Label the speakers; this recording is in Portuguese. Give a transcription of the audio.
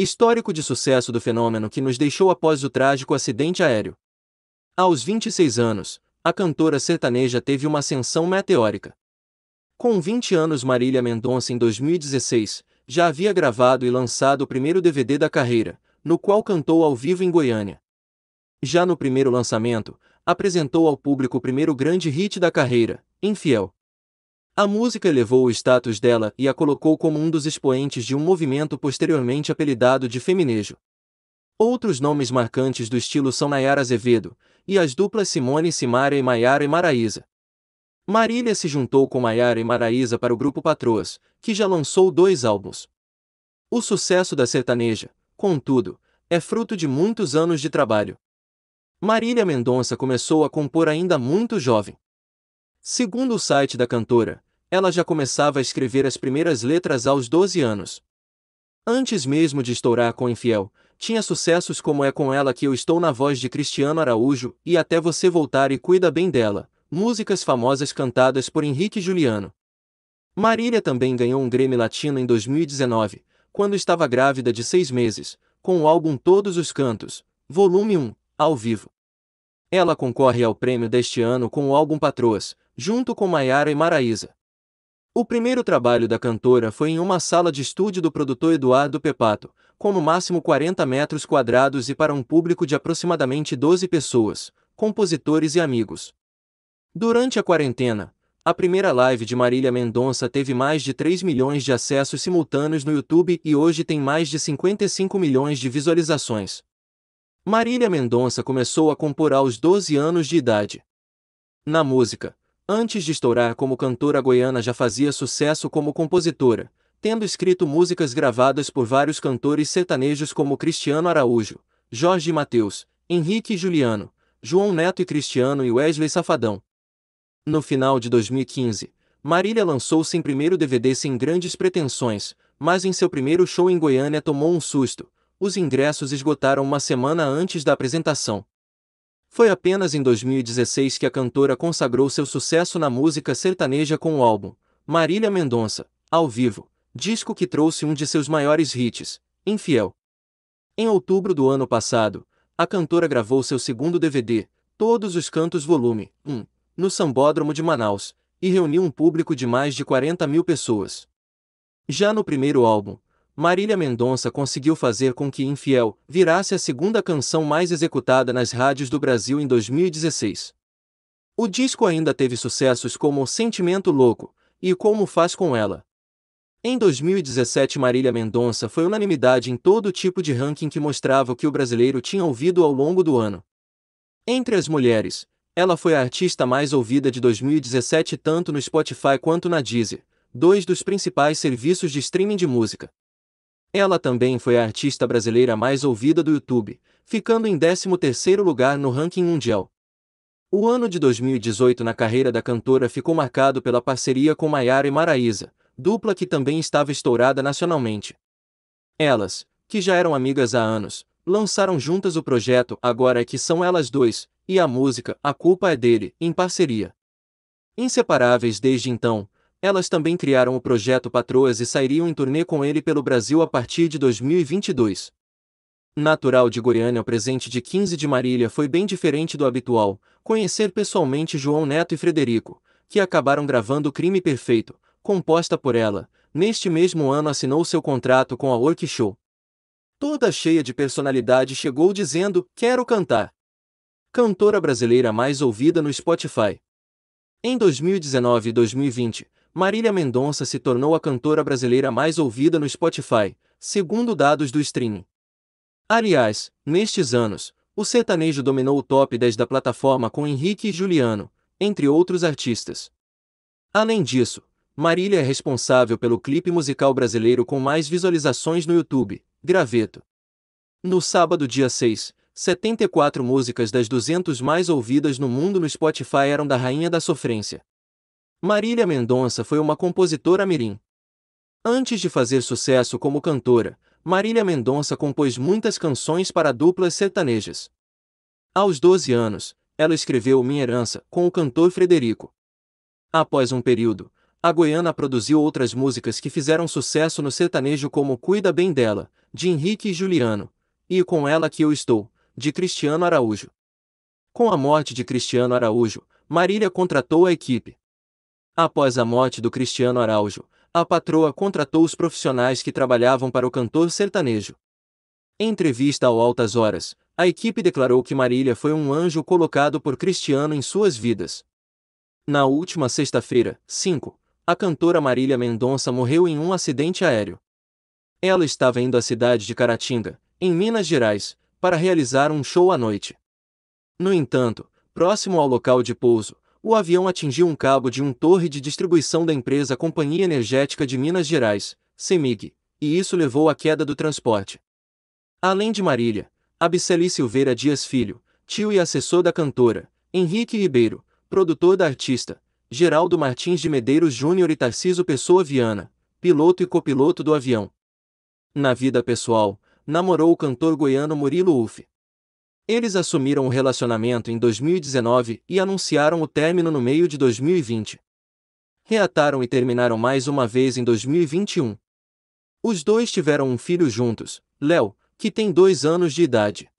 Speaker 1: Histórico de sucesso do fenômeno que nos deixou após o trágico acidente aéreo. Aos 26 anos, a cantora sertaneja teve uma ascensão meteórica. Com 20 anos, Marília Mendonça, em 2016, já havia gravado e lançado o primeiro DVD da carreira, no qual cantou ao vivo em Goiânia. Já no primeiro lançamento, apresentou ao público o primeiro grande hit da carreira, Infiel. A música elevou o status dela e a colocou como um dos expoentes de um movimento posteriormente apelidado de feminejo. Outros nomes marcantes do estilo são Nayara Azevedo, e as duplas Simone Simaria e Maiara e Maraísa. Marília se juntou com Maiara e Maraísa para o grupo Patroas, que já lançou dois álbuns. O sucesso da sertaneja, contudo, é fruto de muitos anos de trabalho. Marília Mendonça começou a compor ainda muito jovem. Segundo o site da cantora, ela já começava a escrever as primeiras letras aos 12 anos. Antes mesmo de estourar com Infiel, tinha sucessos como É Com Ela Que Eu Estou na voz de Cristiano Araújo e Até Você Voltar e Cuida Bem Dela, músicas famosas cantadas por Henrique Juliano. Marília também ganhou um Grêmio Latino em 2019, quando estava grávida de seis meses, com o álbum Todos os Cantos, volume 1, ao vivo. Ela concorre ao prêmio deste ano com o álbum Patroas, junto com Maiara e Maraísa. O primeiro trabalho da cantora foi em uma sala de estúdio do produtor Eduardo Pepato, com no máximo 40 metros quadrados e para um público de aproximadamente 12 pessoas, compositores e amigos. Durante a quarentena, a primeira live de Marília Mendonça teve mais de 3 milhões de acessos simultâneos no YouTube e hoje tem mais de 55 milhões de visualizações. Marília Mendonça começou a compor aos 12 anos de idade. Na música, Antes de estourar como cantora goiana já fazia sucesso como compositora, tendo escrito músicas gravadas por vários cantores sertanejos como Cristiano Araújo, Jorge Mateus, Henrique e Juliano, João Neto e Cristiano e Wesley Safadão. No final de 2015, Marília lançou seu primeiro DVD sem grandes pretensões, mas em seu primeiro show em Goiânia tomou um susto. Os ingressos esgotaram uma semana antes da apresentação. Foi apenas em 2016 que a cantora consagrou seu sucesso na música sertaneja com o álbum Marília Mendonça, ao vivo, disco que trouxe um de seus maiores hits, Infiel. Em outubro do ano passado, a cantora gravou seu segundo DVD, Todos os Cantos Volume 1, no Sambódromo de Manaus, e reuniu um público de mais de 40 mil pessoas. Já no primeiro álbum, Marília Mendonça conseguiu fazer com que Infiel virasse a segunda canção mais executada nas rádios do Brasil em 2016. O disco ainda teve sucessos como Sentimento Louco e Como Faz Com Ela. Em 2017, Marília Mendonça foi unanimidade em todo tipo de ranking que mostrava o que o brasileiro tinha ouvido ao longo do ano. Entre as mulheres, ela foi a artista mais ouvida de 2017 tanto no Spotify quanto na Deezer, dois dos principais serviços de streaming de música. Ela também foi a artista brasileira mais ouvida do YouTube, ficando em 13º lugar no ranking mundial. O ano de 2018 na carreira da cantora ficou marcado pela parceria com Maiara e Maraísa, dupla que também estava estourada nacionalmente. Elas, que já eram amigas há anos, lançaram juntas o projeto Agora é que são elas dois, e a música A Culpa é dele, em parceria. Inseparáveis desde então, elas também criaram o projeto Patroas e sairiam em turnê com ele pelo Brasil a partir de 2022. Natural de Goiânia, o presente de 15 de Marília foi bem diferente do habitual, conhecer pessoalmente João Neto e Frederico, que acabaram gravando Crime Perfeito, composta por ela. Neste mesmo ano assinou seu contrato com a Work Show. Toda cheia de personalidade chegou dizendo: Quero cantar. Cantora brasileira mais ouvida no Spotify. Em 2019 e 2020, Marília Mendonça se tornou a cantora brasileira mais ouvida no Spotify, segundo dados do streaming. Aliás, nestes anos, o sertanejo dominou o top 10 da plataforma com Henrique e Juliano, entre outros artistas. Além disso, Marília é responsável pelo clipe musical brasileiro com mais visualizações no YouTube, Graveto. No sábado, dia 6, 74 músicas das 200 mais ouvidas no mundo no Spotify eram da Rainha da Sofrência. Marília Mendonça foi uma compositora mirim. Antes de fazer sucesso como cantora, Marília Mendonça compôs muitas canções para duplas sertanejas. Aos 12 anos, ela escreveu Minha Herança com o cantor Frederico. Após um período, a goiana produziu outras músicas que fizeram sucesso no sertanejo como Cuida Bem Dela, de Henrique e Juliano, e Com Ela Que Eu Estou, de Cristiano Araújo. Com a morte de Cristiano Araújo, Marília contratou a equipe Após a morte do Cristiano Araújo, a patroa contratou os profissionais que trabalhavam para o cantor sertanejo. Em entrevista ao Altas Horas, a equipe declarou que Marília foi um anjo colocado por Cristiano em suas vidas. Na última sexta-feira, 5, a cantora Marília Mendonça morreu em um acidente aéreo. Ela estava indo à cidade de Caratinga, em Minas Gerais, para realizar um show à noite. No entanto, próximo ao local de pouso, o avião atingiu um cabo de um torre de distribuição da empresa Companhia Energética de Minas Gerais, CEMIG, e isso levou à queda do transporte. Além de Marília, Abceli Silveira Dias Filho, tio e assessor da cantora, Henrique Ribeiro, produtor da artista, Geraldo Martins de Medeiros Júnior e Tarciso Pessoa Viana, piloto e copiloto do avião. Na vida pessoal, namorou o cantor goiano Murilo Uff. Eles assumiram o relacionamento em 2019 e anunciaram o término no meio de 2020. Reataram e terminaram mais uma vez em 2021. Os dois tiveram um filho juntos, Léo, que tem dois anos de idade.